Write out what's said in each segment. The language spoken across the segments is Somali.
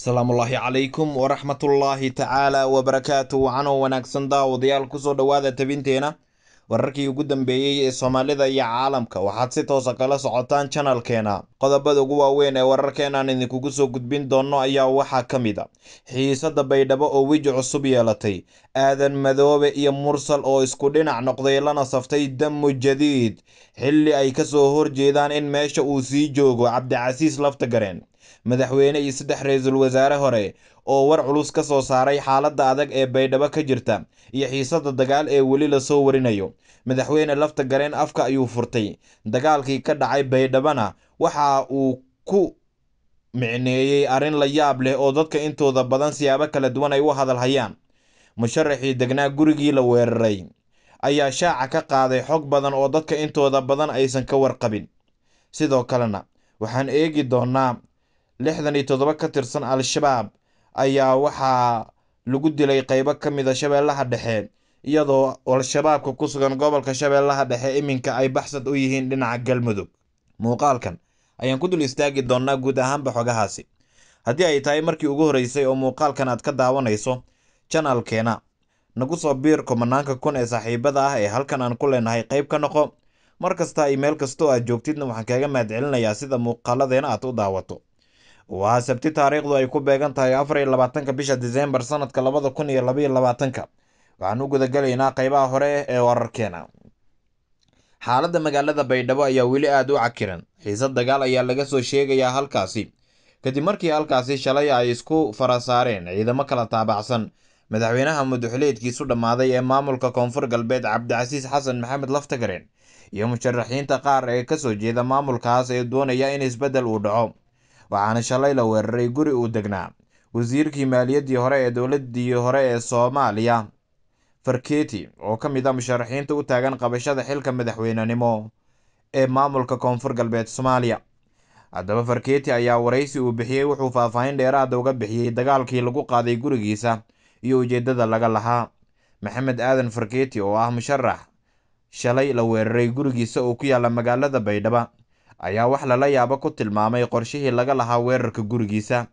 asalaamu ullaahi calaykum waraxmatullaahi tacaala wabarakaatu wacanow wanaagsan daawadayaal kusoo dhowaada tebinteena wararkii ugu dambeeyey ee soomaalida iyo caalamka waxaad si toosa ah kala socotaan janalkeena qodobada ugu waaweyn ee wararkeenaan idinkugu soo gudbin doonno ayaa waxaa ka mid a ah. xiisadda baydhabo oo weji cusub yeelatay aadan madoobe iyo mursal oo isku dhinac noqday lana saftay damu jadiid xilli ay kasoo horjeedaan in meesha uu sii joogo cabdicasiis lafta gareen madaxweyne iyo saddex ra-iisul wasaare hore oo war culus ka soo saaray xaaladda adag ee baydhabo ka jirta iyo xiisadda dagaal ee weli lasoo warinayo madaxweyne lafta gareen afka ayuu furtay dagaalkii ka dhacay baydhabona waxa uu ku micneeyey arrin la yaab leh oo dadka intooda badan siyaabo kala duwan ay u hadal hayaan musharaxii degnaa gurigii la weeraray ayaa shaaca ka qaaday xog badan oo dadka intooda badan aysan ka warqabin sidoo kalena waxaan eegi doonaa lixdan iyo toddoba ka tirsan al-shabaab ayaa waxaa lagu dilay qeybo ka mida ah shabeellaha dhexe iyadoo al-shabaabka ku sugan gobolka shabeellaha dhexe iminka ay baxsad u yihiin dhinaca galmudug muuqaalkan ayaan ku dul istaagi doonnaa guud ahaanba xogahaasi haddii ay tahay markii ugu horreysay oo muuqaalkan aad ka daawanayso janalkeena nagu soo biir komanaanka kun ee saaxiibada ah ee halkan aan ku leenahay qeyb ka noqo mar kasta ay meel kastoo aad joogtidna waxaan kaaga mahadcelinayaa sida muuqaaladeena aad u daawato waa sabti taariikhdu ay ku beegan tahay afar iyo labaatanka bisha diseembar sannadka labada kun iyo labaiyo labaatanka waxaan u gudagelaynaa qaybaha hore ee wararkeena xaaladda magaalada baydhabo ayaa weli aad u cakiran xiisad dagaal ayaa laga soo sheegayaa halkaasi kadib markii halkaasi shalay ay isku fara saareen ciidamo kala taabacsan madaxweynaha muduxuleedkiisu dhammaaday ee maamulka koonfur galbeed cabdicasiis xasan maxamed laftagareen iyo musharaxiinta qaar ee ka soo jeeda maamulkaas ee doonaya in isbeddel uu dhaco waxaana shalay la weeraray guri uu degnaa wasiirkii maaliyaddii hore ee dowladdii hore ee soomaaliya farketi oo ka mid a ah musharaxiinta u taagan qabashada xilka madaxweynenimo ee maamulka koonfur galbeed soomaaliya haddaba farketi ayaa waraysi uu bixiyey wuxuu faahfaahin dheeraada ah uga bixiyey dagaalkii lagu qaaday gurigiisa iyo ujeeddada laga lahaa maxamed aadan farketi oo ah musharax shalay la weeraray gurigiisa oo ku yaalla magaalada baydhaba ayaa wax lala yaabo ku tilmaamay qorshihii laga lahaa weerarka gurigiisa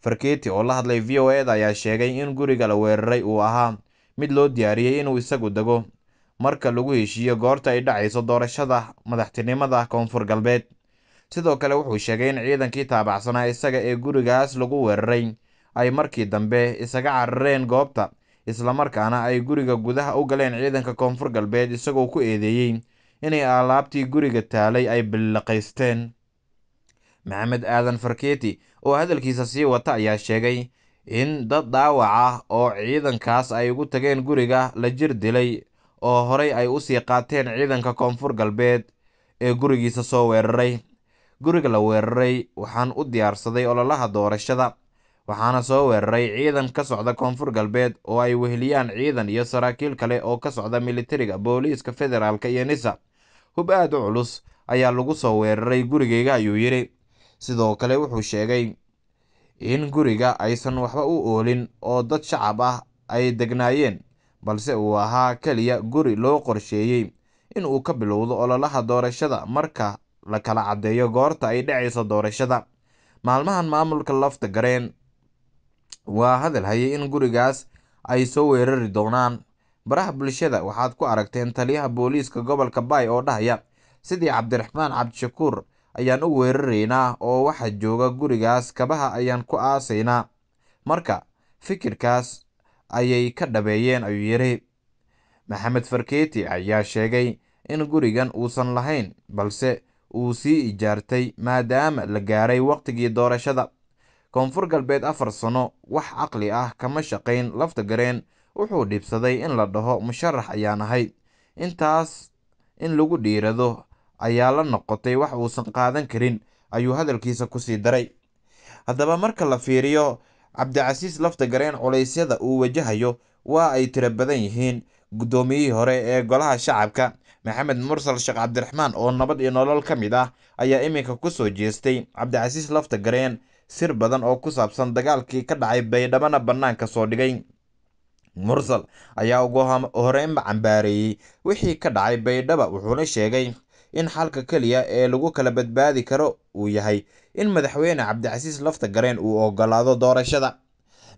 farkeeti oo la hadlay v o eda ayaa sheegay in guriga la weeraray uu ahaa mid loo diyaariyey inuu isagu dego marka lagu heshiiyo goorta ay dhacayso doorashada madaxtinimada koonfur galbeed sidoo kale wuxuu sheegay in ciidankii taabacsanaa isaga ee gurigaas lagu weeraray ay markii dambe isaga carareen goobta islamarkaana ay guriga gudaha u galeen ciidanka koonfur galbeed isagoo ku eedeeyey inay alaabtii guriga taalay ay billaqaysteen maxamed aadan farkeeti oo hadalkiisa sii wata ayaa sheegay in dad dhaawac ah oo ciidankaas ay ugu tageen guriga la jir dilay oo horey ay usii qaateen ciidanka koonfur galbeed ee gurigiisa soo weeraray guriga la weeraray waxaan u diyaarsaday ololaha doorashada waxaana soo weeraray ciidan ka socda koonfur galbeed oo ay weheliyaan ciidan iyo saraakiil kale oo ka socda militariga booliiska federaalka iyo nisa hub aad u culus ayaa lagu soo weeraray gurigeyga ayuu yidhi sidoo kale wuxuu sheegay in guriga aysan waxba u oolin oo dad shacab ah ay degnaayeen balse uu ahaa keliya guri loo qorsheeyey in uu ka bilowdo ololaha doorashada marka la kala caddeeyo goorta ay dhacayso doorashada maalmahan maamulka lafta gareen waa hadal hayay in gurigaas ay soo weerari doonaan baraha bulshada waxaad ku aragteen taliyaha booliiska gobolka baay oo dhahaya sidii cabdiraxmaan cabdishakuur ayaan u weeraraynaa oo waxaa jooga gurigaas kabaha ayaan ku aasaynaa marka fikirkaas ayay ka dhabeeyeen ayuu yidhi maxamed farkeeti ayaa sheegay in gurigan uusan lahayn balse uu sii ijaartay maadaama la gaaray waqtigii doorashada Koonfur Galbeed afar sano wax caqli ah kama shaqayn lafta-gareen wuxuu dhibsaday in la dhaho musharax ayaan ahay intaas in lagu dhiirado ayaa la noqotay wax uusan qaadan karin ayuu hadalkiisa kusii daray haddaba marka la fiiriyo cabdicasiis lafta-gareen culeysyada uu wajahayo waa ay tiro badan yihiin guddoomiyihii hore ee golaha shacabka maxamed mursal sheekh cabdiraxmaan oo nabad iyo nolol ka mid ah ayaa iminka ku soo jeestay cabdicasiis lafta-gareen sir badan oo ku saabsan dagaalkii ka dhacay baydhabana bannaanka soo dhigay mursal ayaa ugu horreynba cambaareeyey wixii ka dhacay baydhaba wuxuuna sheegay in xalka keliya ee lagu kala badbaadi karo uu yahay in madaxweyne cabdicasiis lafta gareen uu ogolaado doorashada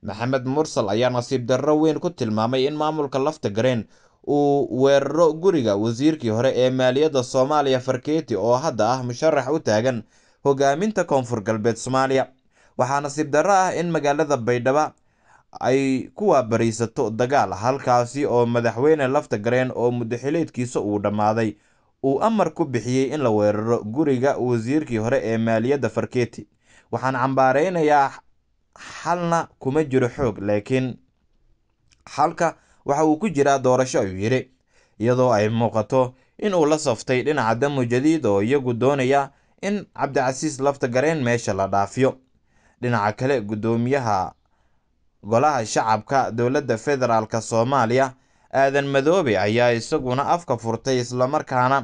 maxamed mursal ayaa nasiib darro weyn ku tilmaamay in maamulka lafta gareen uu weeraro guriga wasiirkii hore ee maaliyadda soomaaliya farkeeti oo hadda ah musharax u taagan hogaaminta koonfur galbeed soomaaliya waxaa nasiib darro ah in magaalada baydhaba ay ku waabaraysato dagaal halkaasi oo madaxweyne lafta gareen oo muddaxileedkiisa uu dhammaaday uu amar ku bixiyey in la weeraro guriga wasiirkii hore ee maaliyadda farketi waxaan cambaaraynayaa xalna kuma jiro xoog laakiin xalka waxa uu ku jiraa doorasho ayuu yidhi iyadoo ay muuqato in uu la saftay dhinaca damo jadiid oo iyagu doonaya in cabdicasiis lafta gareen meesha la dhaafiyo dhinaca kale guddoomiyaha golaha shacabka dowladda federaalk soomaaliya aadan madoobe ayaa isaguna afka furtay islamarkaana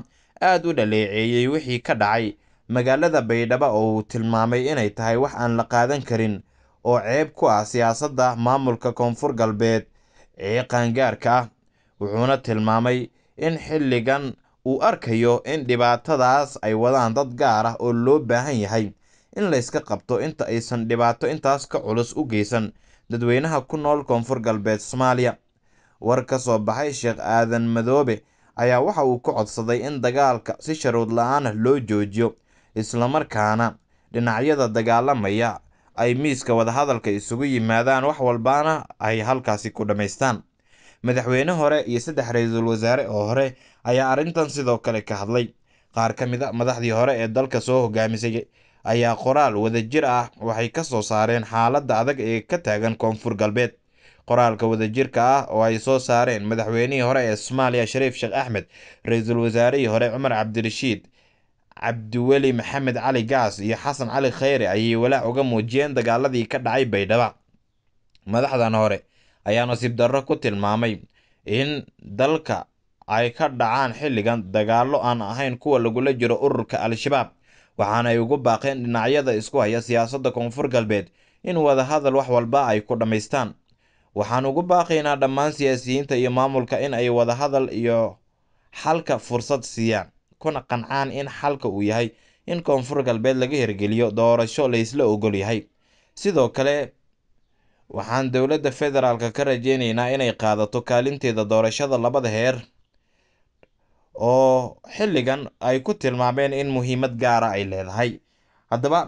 aad u dhaleeceeyey wixii ka dhacay magaalada baydhaba oo uu tilmaamay inay tahay wax aan la qaadan karin oo ceeb ku ah siyaasadda maamulka koonfur galbeed ee qaangaarka ah wuxuuna tilmaamay in xilligan uu arkayo in dhibaatadaas ay wadaan dad gaar ah oo loo baahan yahay in layska qabto inta aysan dhibaato intaas ka culus u geysan dadweynaha ku nool koonfur galbeed soomaaliya war ka soo baxay sheekh aadan madoobe ayaa waxa uu ka codsaday in dagaalka si sharuud la-aan ah loo joojiyo islamarkaana dhinacyada dagaalamaya ay miiska wadahadalka isugu yimaadaan wax walbaana ay halkaasi ku dhammaystaan madaxweyne hore iyo saddex ra-iisul wasaare oo hore ayaa arrintan sidoo kale ka hadlay qaar ka mid a ah madaxdii hore ee dalka soo hogaamisay ayaa qoraal wadajir ah waxay ka soo saareen xaaladda adag ee ka taagan koonfur galbeed qoraalka wadajirka ah oo ay soo saareen madaxweynihii hore ee soomaaliya shariif sheekh axmed ra-iisul wasaarihii hore cumar cabdirashiid cabdiweli maxamed cali gaas iyo xasan cali kheyre ayay walaac uga muujiyeen dagaaladii ka dhacay baydhaba madaxdan hore ayaa nasiib darro ku tilmaamay in dalka ay ka dhacaan xilligan dagaallo aan ahayn kuwa lagula jiro ururka al-shabaab waxaana ay ugu baaqeen dhinacyada isku haya siyaasadda koonfur galbeed in wadahadal wax walba ay ku dhammaystaan waxaan ugu baaqaynaa dhammaan siyaasiyiinta iyo maamulka in ay wadahadal iyo xalka fursad siiyaan kuna qancaan in xalka uu yahay in koonfur galbeed laga hirgeliyo doorasho laysla ogol yahay sidoo kale waxaan dowladda federaalka ka rajeynaynaa inay qaadato kaalinteeda doorashada labada heer oo xilligan ay ku tilmaameen in muhiimad gaara ay leedahay haddaba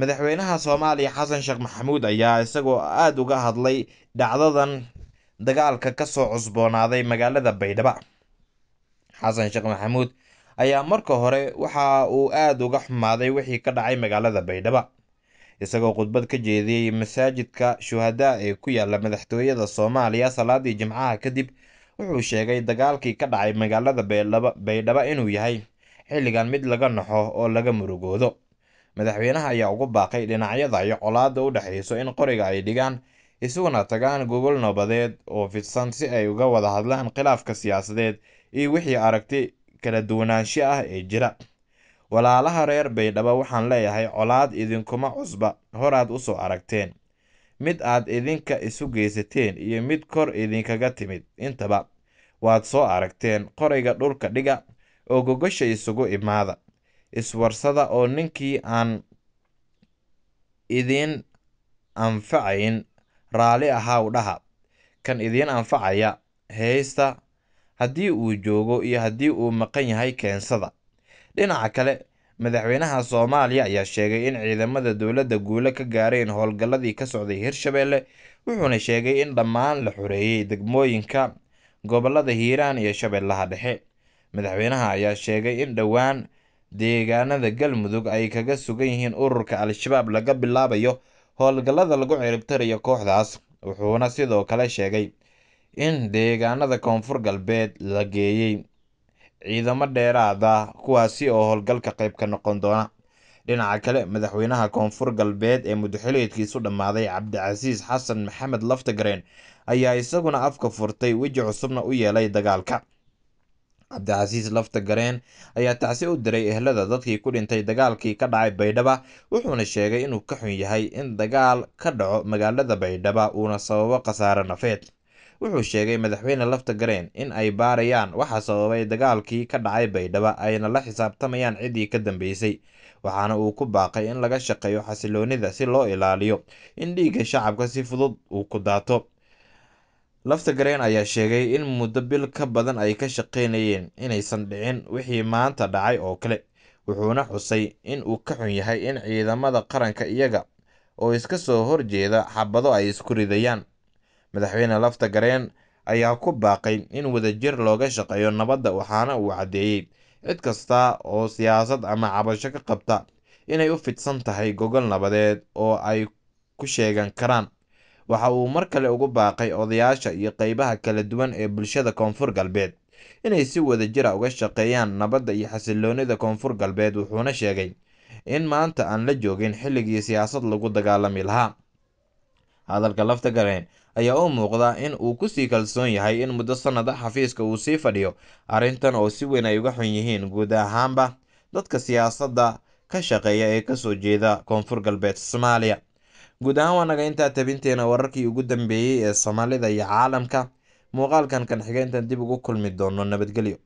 madaxweynaha soomaaliya xasan sheekh maxamuud ayaa isagoo aada uga hadlay dhacdadan dagaalka ka soo cusboonaaday magaalada baydhaba xasan sheekh maxamuud ayaa marka hore waxa uu aada uga xumaaday wixii ka dhacay magaalada baydhaba isagoo khudbad ka jeediyey masaajidka shuhadaa ee ku yaala madaxtooyada soomaaliya salaadii jimcaha kadib wuxuu sheegay dagaalkii ka dhacay magaalada baydhabo inuu yahay xilligan mid laga naxo oo laga murugoodo madaxweynaha ayaa ugu baaqay dhinacyada iyo colaadda u dhexayso in qoriga ay dhigaan isuguna tagaan gogol nabadeed oo fidsan si ay uga wada hadlaan khilaafka siyaasadeed iyo wixii aragti kala duwanaansho ah ee jira walaalaha reer baydhaba waxaan leeyahay colaad idinkuma cusba horaad usoo aragteen mid aad idinka isu geysateen iyo mid kor idinkaga timid intaba waad soo aragteen qorayga dhulka dhiga oo gogasha isugu imaada iswarsada oo ninkii aan idiin anfacayn raalli ahaaw dhaha kan idiin anfacaya heesta haddii uu joogo iyo haddii uu maqan yahay keensada dhinaca kale Madaxweynaha Soomaaliya ayaa sheegay in ciidamada dowladda guulo ka gaareen howlgalladii ka socday hirshabeelle wuxuuna sheegay in dhammaan la xoreeyey degmooyinka gobollada Hiiraan iyo Shabeellaha Dhexe. Madaxweynaha ayaa sheegay in dhowaan deegaanada Galmudug ay kaga sugan yihiin ururka Al-shabaab laga bilaabayo howlgallada lagu ciribtirayo kooxdaas, wuxuuna sidoo kale sheegay in deegaanada koonfur galbeed la geeyey ciidamo dheeraada kuwaasi oo howlgalka qayb ka noqon doona dhinaca kale madaxweynaha koonfur galbeed ee muddaxileedkiisu dhammaaday cabdicasiis xasan maxamed laftagareen ayaa isaguna afka furtay weji cusubna u yeelay dagaalka cabdicasiis laftagareen ayaa tacsi u diray ehlada dadkii ku dhintay dagaalkii ka dhacay baydhaba wuxuuna sheegay inuu ka xun yahay in dagaal ka dhaco magaalada baydhaba uuna sababo khasaare nafeed wuxuu sheegay madaxweyne lafta Laftagareen in ay baarayaan waxa sababay dagaalkii ka dhacay baydhaba ayna la xisaabtamayaan ciddii ka dambeysay waxaana uu ku baaqay in laga shaqeeyo xasiloonida si loo ilaaliyo in dhiigga shacabka si fudud uu ku daato lafta Laftagareen ayaa sheegay in muddo bil ka badan ay ka shaqeynayeen inaysan dhicin wixii maanta dhacay oo kale wuxuuna xusay in uu ka xun yahay in ciidamada qaranka iyaga oo iska soo horjeeda xabado ay isku ridayaan madaxweyne lafta gareen ayaa ku baaqay in wadajir looga shaqeeyo nabadda waxaana uu caddeeyey cid kasta oo siyaasad ama cabasho ka qabta inay u fidsan tahay gogol nabadeed oo ay ku sheegan karaan waxa uu mar kale ugu baaqay odayaasha iyo qeybaha kala duwan ee bulshada koonfur galbeed inay si wadajira ah uga shaqeeyaan nabadda iyo xasiloonida koonfur galbeed wuxuuna sheegay in maanta aan la joogin xilligii siyaasad lagu dagaalami lahaa hadalka laftagareen ayaa u muuqda in uu ku sii kalsoon yahay in muddo sannada xafiiska uu sii fadhiyo arrintan oo si weyn ay uga xun yihiin guud ahaanba dadka siyaasadda ka shaqeeya ee kasoo jeeda koonfur galbeed soomaaliya guud ahaan waa naga intaa tabinteena wararkii ugu dambeeyey ee soomaalida iyo caalamka muuqaalkan kan xigeentan dib ugu kulmi doono nabadgelyo